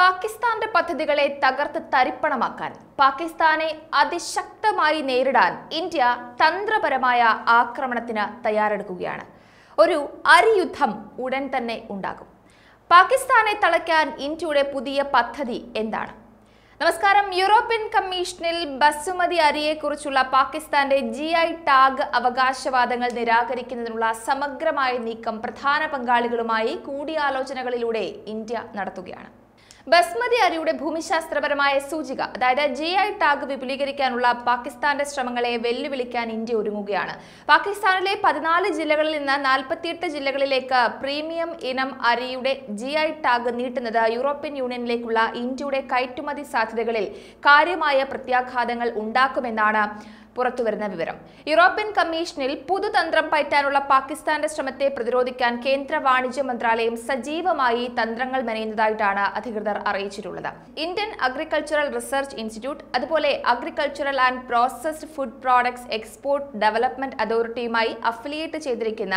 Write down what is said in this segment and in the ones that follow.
പാകിസ്ഥാന്റെ പദ്ധതികളെ തകർത്ത് തരിപ്പണമാക്കാൻ പാകിസ്ഥാനെ അതിശക്തമായി നേരിടാൻ ഇന്ത്യ തന്ത്രപരമായ ആക്രമണത്തിന് തയ്യാറെടുക്കുകയാണ് ഒരു അരിയുദ്ധം ഉടൻ തന്നെ ഉണ്ടാകും പാകിസ്ഥാനെ തളയ്ക്കാൻ ഇന്ത്യയുടെ പുതിയ പദ്ധതി എന്താണ് നമസ്കാരം യൂറോപ്യൻ കമ്മീഷനിൽ ബസുമതി അരിയെക്കുറിച്ചുള്ള പാകിസ്ഥാന്റെ ജി ഐ ടാഗ് അവകാശവാദങ്ങൾ നിരാകരിക്കുന്നതിനുള്ള സമഗ്രമായ നീക്കം പ്രധാന പങ്കാളികളുമായി കൂടിയാലോചനകളിലൂടെ ഇന്ത്യ നടത്തുകയാണ് ബസ്മതി അരിയുടെ ഭൂമിശാസ്ത്രപരമായ സൂചിക അതായത് ജി ഐ ടാഗ് വിപുലീകരിക്കാനുള്ള പാകിസ്ഥാന്റെ ശ്രമങ്ങളെ വെല്ലുവിളിക്കാൻ ഇന്ത്യ ഒരുങ്ങുകയാണ് പാകിസ്ഥാനിലെ പതിനാല് ജില്ലകളിൽ നിന്ന് നാൽപ്പത്തിയെട്ട് ജില്ലകളിലേക്ക് പ്രീമിയം ഇനം അരിയുടെ ജി ഐ ടാഗ് നീട്ടുന്നത് യൂറോപ്യൻ യൂണിയനിലേക്കുള്ള ഇന്ത്യയുടെ കയറ്റുമതി സാധ്യതകളിൽ കാര്യമായ പ്രത്യാഘാതങ്ങൾ ഉണ്ടാക്കുമെന്നാണ് പുറത്തുവരുന്ന വിവരം യൂറോപ്യൻ കമ്മീഷനിൽ പുതുതന്ത്രം പയറ്റാനുള്ള പാകിസ്ഥാന്റെ ശ്രമത്തെ പ്രതിരോധിക്കാൻ കേന്ദ്ര വാണിജ്യ മന്ത്രാലയം സജീവമായി തന്ത്രങ്ങൾ മെനയുന്നതായിട്ടാണ് അധികൃതർ അറിയിച്ചിട്ടുള്ളത് ഇന്ത്യൻ അഗ്രികൾച്ചറൽ റിസർച്ച് ഇൻസ്റ്റിറ്റ്യൂട്ട് അതുപോലെ agricultural and processed food products export development അതോറിറ്റിയുമായി അഫിലിയേറ്റ് ചെയ്തിരിക്കുന്ന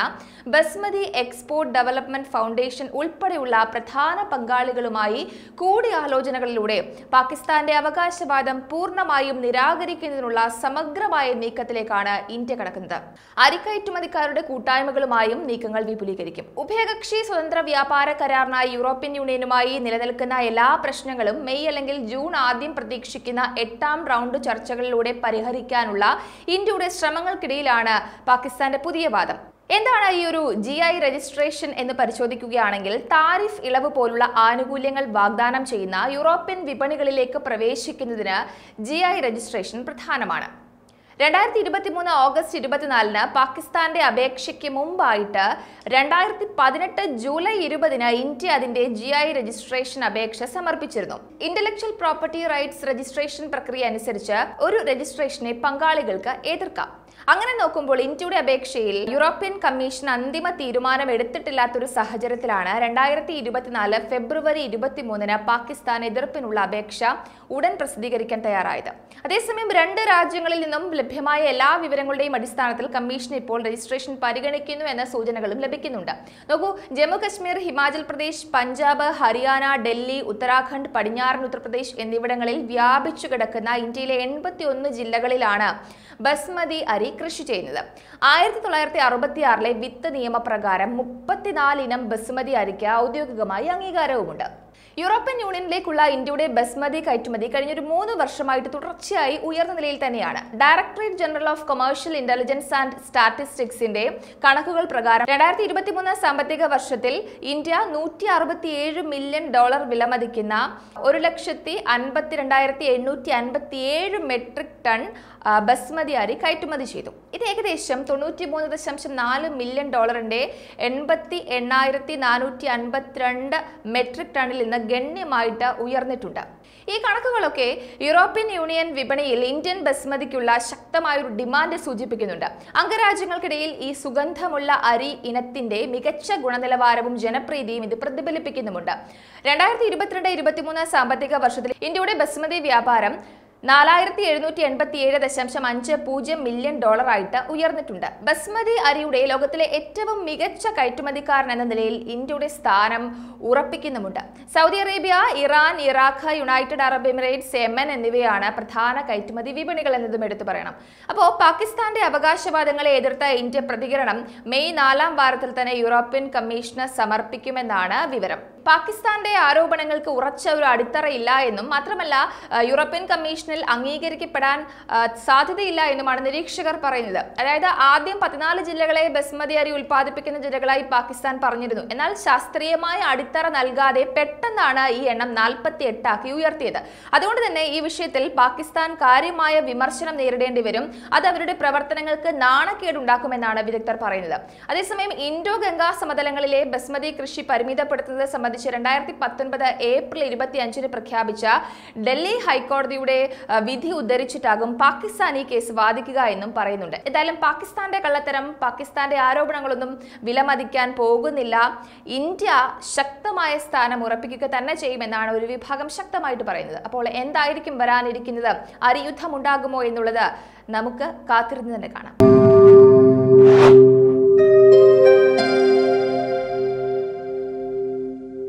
ബസ്മതി എക്സ്പോർട്ട് ഡെവലപ്മെന്റ് ഫൗണ്ടേഷൻ ഉൾപ്പെടെയുള്ള പ്രധാന പങ്കാളികളുമായി കൂടിയാലോചനകളിലൂടെ പാകിസ്ഥാന്റെ അവകാശവാദം പൂർണ്ണമായും നിരാകരിക്കുന്നതിനുള്ള സമഗ്ര വിചിത്രമായ നീക്കത്തിലേക്കാണ് ഇന്ത്യ കടക്കുന്നത് അരിക്കയറ്റുമതിക്കാരുടെ കൂട്ടായ്മകളുമായും നീക്കങ്ങൾ വിപുലീകരിക്കും ഉഭയകക്ഷി സ്വതന്ത്ര വ്യാപാര കരാറിനായി യൂറോപ്യൻ യൂണിയനുമായി നിലനിൽക്കുന്ന എല്ലാ പ്രശ്നങ്ങളും മെയ് അല്ലെങ്കിൽ ജൂൺ ആദ്യം പ്രതീക്ഷിക്കുന്ന എട്ടാം റൗണ്ട് ചർച്ചകളിലൂടെ പരിഹരിക്കാനുള്ള ഇന്ത്യയുടെ ശ്രമങ്ങൾക്കിടയിലാണ് പാകിസ്ഥാന്റെ പുതിയ വാദം എന്താണ് ഈ ഒരു ജി ഐ രജിസ്ട്രേഷൻ എന്ന് പരിശോധിക്കുകയാണെങ്കിൽ താരിഫ് ഇളവ് പോലുള്ള ആനുകൂല്യങ്ങൾ വാഗ്ദാനം ചെയ്യുന്ന യൂറോപ്യൻ വിപണികളിലേക്ക് പ്രവേശിക്കുന്നതിന് ജി ഐ രജിസ്ട്രേഷൻ പ്രധാനമാണ് രണ്ടായിരത്തി ഇരുപത്തി മൂന്ന് ഓഗസ്റ്റ് ഇരുപത്തിനാലിന് പാകിസ്ഥാന്റെ അപേക്ഷയ്ക്ക് മുമ്പായിട്ട് രണ്ടായിരത്തി പതിനെട്ട് ജൂലൈ ഇരുപതിന് ഇന്ത്യ അതിന്റെ ജി ഐ രജിസ്ട്രേഷൻ അപേക്ഷ സമർപ്പിച്ചിരുന്നു ഇന്റലക്ച്വൽ പ്രോപ്പർട്ടി റൈറ്റ്സ് രജിസ്ട്രേഷൻ പ്രക്രിയ അനുസരിച്ച് ഒരു രജിസ്ട്രേഷനെ പങ്കാളികൾക്ക് എതിർക്കാം അങ്ങനെ നോക്കുമ്പോൾ ഇന്ത്യയുടെ അപേക്ഷയിൽ യൂറോപ്യൻ കമ്മീഷൻ അന്തിമ തീരുമാനം എടുത്തിട്ടില്ലാത്തൊരു സാഹചര്യത്തിലാണ് രണ്ടായിരത്തി ഇരുപത്തിനാല് ഫെബ്രുവരി ഇരുപത്തിമൂന്നിന് പാകിസ്ഥാൻ എതിർപ്പിനുള്ള അപേക്ഷ ഉടൻ പ്രസിദ്ധീകരിക്കാൻ തയ്യാറായത് അതേസമയം രണ്ട് രാജ്യങ്ങളിൽ നിന്നും ലഭ്യമായ എല്ലാ വിവരങ്ങളുടെയും അടിസ്ഥാനത്തിൽ കമ്മീഷൻ ഇപ്പോൾ രജിസ്ട്രേഷൻ പരിഗണിക്കുന്നു എന്ന സൂചനകളും ലഭിക്കുന്നുണ്ട് നോക്കൂ ജമ്മു കശ്മീർ ഹിമാചൽ പ്രദേശ് പഞ്ചാബ് ഹരിയാന ഡൽഹി ഉത്തരാഖണ്ഡ് പടിഞ്ഞാറൻ ഉത്തർപ്രദേശ് എന്നിവിടങ്ങളിൽ വ്യാപിച്ചു കിടക്കുന്ന ഇന്ത്യയിലെ എൺപത്തിയൊന്ന് ജില്ലകളിലാണ് ബസ്മതി അരി കാരി കൃഷി ചെയ്യുന്നത് ആയിരത്തി തൊള്ളായിരത്തി അറുപത്തിയാറിലെ വിത്ത് നിയമപ്രകാരം മുപ്പത്തിനാലിനം ബസുമതി അരിക്ക് ഔദ്യോഗികമായി അംഗീകാരവുമുണ്ട് യൂറോപ്യൻ യൂണിയനിലേക്കുള്ള ഇന്ത്യയുടെ ബസ്മതി കയറ്റുമതി കഴിഞ്ഞൊരു മൂന്ന് വർഷമായിട്ട് തുടർച്ചയായി ഉയർന്ന നിലയിൽ തന്നെയാണ് directorate general of commercial intelligence and സ്റ്റാറ്റിസ്റ്റിക്സിന്റെ കണക്കുകൾ പ്രകാരം രണ്ടായിരത്തി ഇരുപത്തിമൂന്ന് സാമ്പത്തിക വർഷത്തിൽ ഇന്ത്യ നൂറ്റി അറുപത്തിയേഴ് മില്യൺ ഡോളർ വിലമതിക്കുന്ന ഒരു ലക്ഷത്തി അൻപത്തിരണ്ടായിരത്തി എണ്ണൂറ്റി അൻപത്തിയേഴ് മെട്രിക് ടൺ ബസ്മതി അരി കയറ്റുമതി ചെയ്തു ഇത് ഏകദേശം തൊണ്ണൂറ്റി മൂന്ന് ദശാംശം നാല് മില്യൺ ഡോളറിന്റെ എൺപത്തി എണ്ണായിരത്തി നാനൂറ്റി അൻപത്തിരണ്ട് മെട്രിക് ടണ്ണിൽ നിന്ന് ഗണ്യമായിട്ട് ഉയർന്നിട്ടുണ്ട് ഈ കണക്കുകളൊക്കെ യൂറോപ്യൻ യൂണിയൻ വിപണിയിൽ ഇന്ത്യൻ ബസ്മതിക്കുള്ള ശക്തമായ ഒരു ഡിമാൻഡ് സൂചിപ്പിക്കുന്നുണ്ട് അംഗരാജ്യങ്ങൾക്കിടയിൽ ഈ സുഗന്ധമുള്ള അരി ഇനത്തിന്റെ മികച്ച ഗുണനിലവാരവും ജനപ്രീതിയും ഇത് പ്രതിഫലിപ്പിക്കുന്നുമുണ്ട് രണ്ടായിരത്തി ഇരുപത്തിരണ്ട് ഇരുപത്തിമൂന്ന് സാമ്പത്തിക വർഷത്തിൽ ഇന്ത്യയുടെ ബസ്മതി വ്യാപാരം നാലായിരത്തി എഴുന്നൂറ്റി എൺപത്തി ഏഴ് ദശാംശം അഞ്ച് പൂജ്യം മില്യൺ ഡോളറായിട്ട് ഉയർന്നിട്ടുണ്ട് ബസ്മതി അരിയുടെ ലോകത്തിലെ ഏറ്റവും മികച്ച കയറ്റുമതിക്കാരൻ എന്ന നിലയിൽ ഇന്ത്യയുടെ സ്ഥാനം ഉറപ്പിക്കുന്നുമുണ്ട് Saudi Arabia Iran Iraq United Arab Emirates Yemen എന്നിവയാണ് പ്രധാന കയറ്റുമതി വിപണികൾ എന്നതും എടുത്തു പറയണം അപ്പോൾ പാകിസ്ഥാന്റെ അവകാശവാദങ്ങളെ എതിർത്ത ഇന്ത്യ പ്രതികരണം മെയ് നാലാം വാരത്തിൽ തന്നെ യൂറോപ്യൻ കമ്മീഷന് സമർപ്പിക്കുമെന്നാണ് വിവരം പാകിസ്ഥാന്റെ ആരോപണങ്ങൾക്ക് ഉറച്ച ഒരു അടിത്തറയില്ല എന്നും മാത്രമല്ല യൂറോപ്യൻ കമ്മീഷനിൽ അംഗീകരിക്കപ്പെടാൻ സാധ്യതയില്ല എന്നുമാണ് നിരീക്ഷകർ പറയുന്നത് അതായത് ആദ്യം പതിനാല് ജില്ലകളെ ബസ്മതി അരി ഉൽപ്പാദിപ്പിക്കുന്ന ജില്ലകളായി പാകിസ്ഥാൻ പറഞ്ഞിരുന്നു എന്നാൽ ശാസ്ത്രീയമായ അടിത്തറ നൽകാതെ പെട്ടെന്നാണ് ഈ എണ്ണം നാൽപ്പത്തി എട്ടാക്കി ഉയർത്തിയത് അതുകൊണ്ട് തന്നെ ഈ വിഷയത്തിൽ പാകിസ്ഥാൻ കാര്യമായ വിമർശനം നേരിടേണ്ടി വരും അത് അവരുടെ പ്രവർത്തനങ്ങൾക്ക് നാണക്കേടുണ്ടാക്കുമെന്നാണ് വിദഗ്ധർ പറയുന്നത് അതേസമയം ഇൻഡോ ഗംഗാ സമതലങ്ങളിലെ ബസ്മതി കൃഷി പരിമിതപ്പെടുത്തുന്നത് സംബന്ധിച്ച് സംബന്ധിച്ച് രണ്ടായിരത്തി പത്തൊൻപത് ഏപ്രിൽ ഇരുപത്തി അഞ്ചിന് പ്രഖ്യാപിച്ച ഡൽഹി ഹൈക്കോടതിയുടെ വിധി ഉദ്ധരിച്ചിട്ടാകും പാകിസ്ഥാൻ ഈ കേസ് വാദിക്കുക എന്നും പറയുന്നുണ്ട് എന്തായാലും പാകിസ്ഥാന്റെ കള്ളത്തരം പാകിസ്ഥാന്റെ ആരോപണങ്ങളൊന്നും വിലമതിക്കാൻ പോകുന്നില്ല ഇന്ത്യ ശക്തമായ സ്ഥാനം ഉറപ്പിക്കുക തന്നെ ചെയ്യുമെന്നാണ് ഒരു വിഭാഗം ശക്തമായിട്ട് പറയുന്നത് അപ്പോൾ എന്തായിരിക്കും വരാനിരിക്കുന്നത് അരിയുദ്ധമുണ്ടാകുമോ എന്നുള്ളത് നമുക്ക് കാത്തിരുന്ന് തന്നെ കാണാം